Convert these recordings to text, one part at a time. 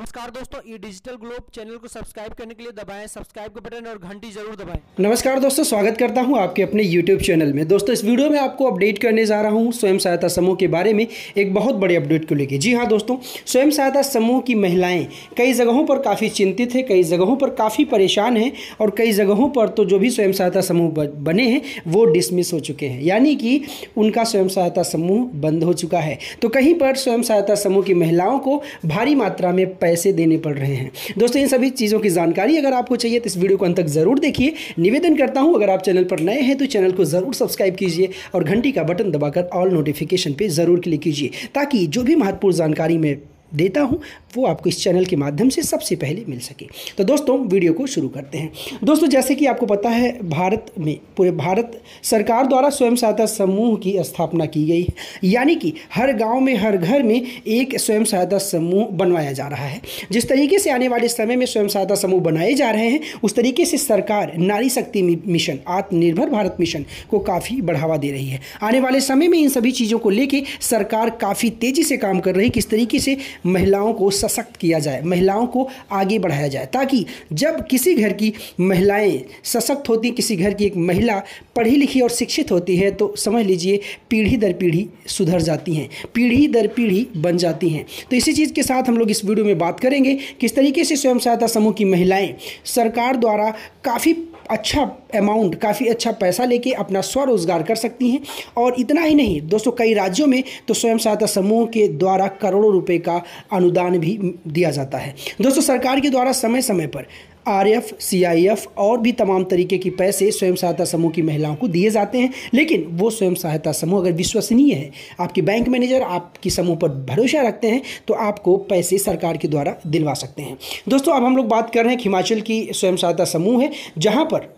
नमस्कार दोस्तों E Digital Globe channel को सब्सक्राइब करने के लिए दबाएं सब्सक्राइब का बटन और घंटी जरूर दबाएं नमस्कार दोस्तों स्वागत करता हूं आपके अपने यूट्यूब चैनल में दोस्तों इस वीडियो में आपको अपडेट करने जा रहा हूं स्वयं सहायता समूह के बारे में एक बहुत बड़े अपडेट को लेकर जी हाँ दोस्तों स्वयं सहायता समूह की महिलाएं कई जगहों पर काफ़ी चिंतित है कई जगहों पर काफ़ी परेशान है और कई जगहों पर तो जो भी स्वयं सहायता समूह बने हैं वो डिसमिस हो चुके हैं यानी कि उनका स्वयं सहायता समूह बंद हो चुका है तो कहीं पर स्वयं सहायता समूह की महिलाओं को भारी मात्रा में पैसे देने पड़ रहे हैं दोस्तों इन सभी चीज़ों की जानकारी अगर आपको चाहिए तो इस वीडियो को अंत तक ज़रूर देखिए निवेदन करता हूँ अगर आप चैनल पर नए हैं तो चैनल को ज़रूर सब्सक्राइब कीजिए और घंटी का बटन दबाकर ऑल नोटिफिकेशन पर ज़रूर क्लिक कीजिए ताकि जो भी महत्वपूर्ण जानकारी मैं देता हूँ वो आपको इस चैनल के माध्यम से सबसे पहले मिल सके तो दोस्तों वीडियो को शुरू करते हैं दोस्तों जैसे कि आपको पता है भारत में पूरे भारत सरकार द्वारा स्वयं सहायता समूह की स्थापना की गई है यानी कि हर गांव में हर घर में एक स्वयं सहायता समूह बनवाया जा रहा है जिस तरीके से आने वाले समय में स्वयं सहायता समूह बनाए जा रहे हैं उस तरीके से सरकार नारी शक्ति मिशन आत्मनिर्भर भारत मिशन को काफ़ी बढ़ावा दे रही है आने वाले समय में इन सभी चीज़ों को लेकर सरकार काफ़ी तेज़ी से काम कर रही है किस तरीके से महिलाओं को सशक्त किया जाए महिलाओं को आगे बढ़ाया जाए ताकि जब किसी घर की महिलाएं सशक्त होती किसी घर की एक महिला पढ़ी लिखी और शिक्षित होती है तो समझ लीजिए पीढ़ी दर पीढ़ी सुधर जाती हैं पीढ़ी दर पीढ़ी बन जाती हैं तो इसी चीज़ के साथ हम लोग इस वीडियो में बात करेंगे किस तरीके से स्वयं सहायता समूह की महिलाएँ सरकार द्वारा काफ़ी अच्छा अमाउंट काफ़ी अच्छा पैसा लेके अपना स्वरोजगार कर सकती हैं और इतना ही नहीं दोस्तों कई राज्यों में तो स्वयं सहायता समूह के द्वारा करोड़ों रुपए का अनुदान भी दिया जाता है दोस्तों सरकार के द्वारा समय समय पर R F C I F और भी तमाम तरीके की पैसे स्वयं सहायता समूह की महिलाओं को दिए जाते हैं लेकिन वो स्वयं सहायता समूह अगर विश्वसनीय है आपके बैंक मैनेजर आपकी समूह पर भरोसा रखते हैं तो आपको पैसे सरकार के द्वारा दिलवा सकते हैं दोस्तों अब हम लोग बात कर रहे हैं हिमाचल की स्वयं सहायता समूह है जहाँ पर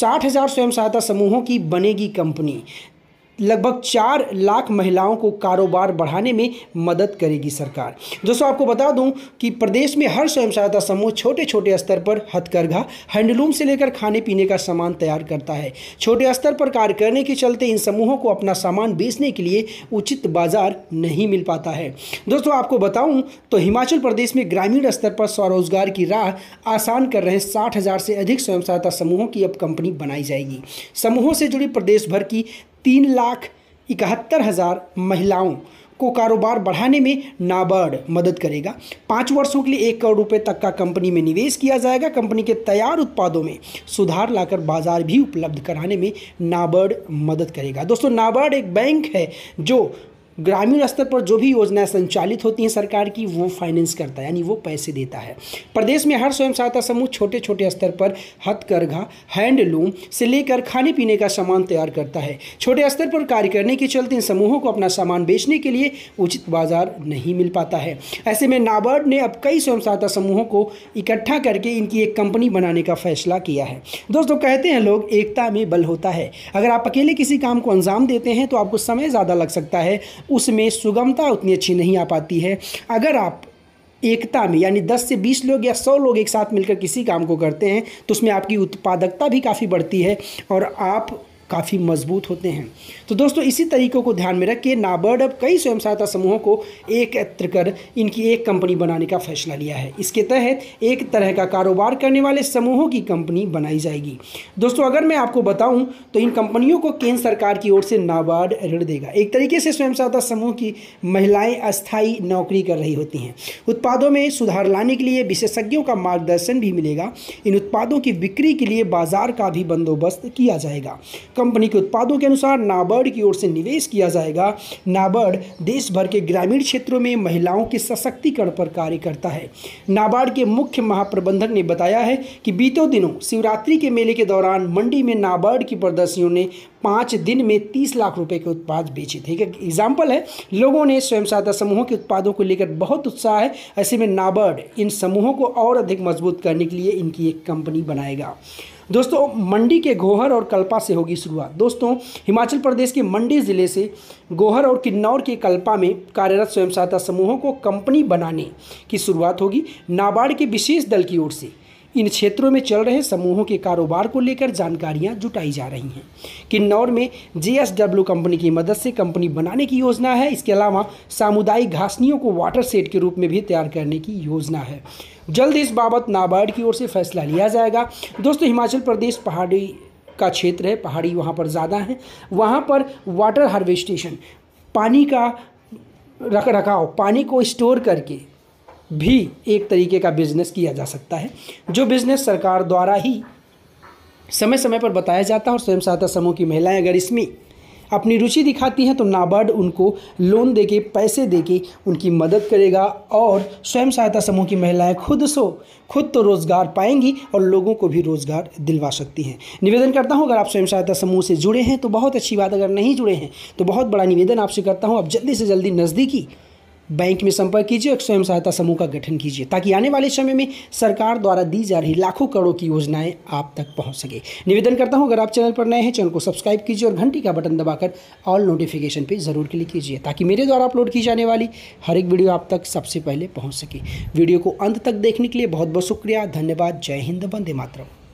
साठ हज़ार स्वयं सहायता समूहों की बनेगी कंपनी लगभग चार लाख महिलाओं को कारोबार बढ़ाने में मदद करेगी सरकार दोस्तों आपको बता दूं कि प्रदेश में हर स्वयं सहायता समूह छोटे छोटे स्तर पर हथकरघा हैंडलूम से लेकर खाने पीने का सामान तैयार करता है छोटे स्तर पर कार्य करने के चलते इन समूहों को अपना सामान बेचने के लिए उचित बाजार नहीं मिल पाता है दोस्तों आपको बताऊँ तो हिमाचल प्रदेश में ग्रामीण स्तर पर स्वरोजगार की राह आसान कर रहे साठ हज़ार से अधिक स्वयं सहायता समूहों की अब कंपनी बनाई जाएगी समूहों से जुड़ी प्रदेश भर की तीन लाख इकहत्तर हज़ार महिलाओं को कारोबार बढ़ाने में नाबार्ड मदद करेगा पाँच वर्षों के लिए एक करोड़ रुपए तक का कंपनी में निवेश किया जाएगा कंपनी के तैयार उत्पादों में सुधार लाकर बाजार भी उपलब्ध कराने में नाबार्ड मदद करेगा दोस्तों नाबार्ड एक बैंक है जो ग्रामीण स्तर पर जो भी योजनाएं संचालित होती हैं सरकार की वो फाइनेंस करता है यानी वो पैसे देता है प्रदेश में हर स्वयं सहायता समूह छोटे छोटे स्तर पर हथकरघा हैंडलूम से लेकर खाने पीने का सामान तैयार करता है छोटे स्तर पर कार्य करने के चलते इन समूहों को अपना सामान बेचने के लिए उचित बाजार नहीं मिल पाता है ऐसे में नाबार्ड ने अब कई स्वयं सहायता समूहों को इकट्ठा करके इनकी एक कंपनी बनाने का फैसला किया है दोस्तों कहते हैं लोग एकता में बल होता है अगर आप अकेले किसी काम को अंजाम देते हैं तो आपको समय ज़्यादा लग सकता है उसमें सुगमता उतनी अच्छी नहीं आ पाती है अगर आप एकता में यानी 10 से 20 लोग या 100 लोग एक साथ मिलकर किसी काम को करते हैं तो उसमें आपकी उत्पादकता भी काफ़ी बढ़ती है और आप काफ़ी मजबूत होते हैं तो दोस्तों इसी तरीक़ों को ध्यान में रख के नाबार्ड अब कई स्वयं सहायता समूहों को एकत्र कर इनकी एक कंपनी बनाने का फैसला लिया है इसके तहत एक तरह का कारोबार करने वाले समूहों की कंपनी बनाई जाएगी दोस्तों अगर मैं आपको बताऊं तो इन कंपनियों को केंद्र सरकार की ओर से नाबार्ड ऋण देगा एक तरीके से स्वयं सहायता समूह की महिलाएँ अस्थायी नौकरी कर रही होती हैं उत्पादों में सुधार लाने के लिए विशेषज्ञों का मार्गदर्शन भी मिलेगा इन उत्पादों की बिक्री के लिए बाजार का भी बंदोबस्त किया जाएगा कंपनी के उत्पादों के अनुसार नाबार्ड की ओर से निवेश किया जाएगा नाबार्ड देश भर के ग्रामीण क्षेत्रों में महिलाओं के सशक्तिकरण पर कार्य करता है नाबार्ड के मुख्य महाप्रबंधक ने बताया है कि बीते दिनों शिवरात्रि के मेले के दौरान मंडी में नाबार्ड की प्रदर्शनियों ने पाँच दिन में तीस लाख रुपए के उत्पाद बेचे थे एक एग्जाम्पल है लोगों ने स्वयं सहायता समूहों के उत्पादों को लेकर बहुत उत्साह है ऐसे में नाबार्ड इन समूहों को और अधिक मजबूत करने के लिए इनकी एक कंपनी बनाएगा दोस्तों मंडी के गोहर और कल्पा से होगी शुरुआत दोस्तों हिमाचल प्रदेश के मंडी ज़िले से गोहर और किन्नौर के कल्पा में कार्यरत स्वयं सहायता समूहों को कंपनी बनाने की शुरुआत होगी नाबार्ड के विशेष दल की ओर से इन क्षेत्रों में चल रहे समूहों के कारोबार को लेकर जानकारियां जुटाई जा रही हैं किन्नौर में जे कंपनी की मदद से कंपनी बनाने की योजना है इसके अलावा सामुदायिक घासनियों को वाटर सेट के रूप में भी तैयार करने की योजना है जल्द इस बाबत नाबार्ड की ओर से फैसला लिया जाएगा दोस्तों हिमाचल प्रदेश पहाड़ी का क्षेत्र है पहाड़ी वहाँ पर ज़्यादा है वहाँ पर वाटर हार्वेस्टेशन पानी का रख रखाव पानी को स्टोर करके भी एक तरीके का बिजनेस किया जा सकता है जो बिजनेस सरकार द्वारा ही समय समय पर बताया जाता है और स्वयं सहायता समूह की महिलाएं अगर इसमें अपनी रुचि दिखाती हैं तो नाबार्ड उनको लोन दे के पैसे दे के उनकी मदद करेगा और स्वयं सहायता समूह की महिलाएं खुद सो खुद तो रोज़गार पाएंगी और लोगों को भी रोज़गार दिलवा सकती हैं निवेदन करता हूं अगर आप स्वयं सहायता समूह से जुड़े हैं तो बहुत अच्छी बात अगर नहीं जुड़े हैं तो बहुत बड़ा निवेदन आपसे करता हूँ आप जल्दी से जल्दी नज़दीकी बैंक में संपर्क कीजिए और स्वयं सहायता समूह का गठन कीजिए ताकि आने वाले समय में सरकार द्वारा दी जा रही लाखों करोड़ की योजनाएं आप तक पहुंच सके निवेदन करता हूं अगर आप चैनल पर नए हैं चैनल को सब्सक्राइब कीजिए और घंटी का बटन दबाकर ऑल नोटिफिकेशन पर जरूर क्लिक कीजिए ताकि मेरे द्वारा अपलोड की जाने वाली हर एक वीडियो आप तक सबसे पहले पहुँच सके वीडियो को अंत तक देखने के लिए बहुत बहुत शुक्रिया धन्यवाद जय हिंद वंदे मातरम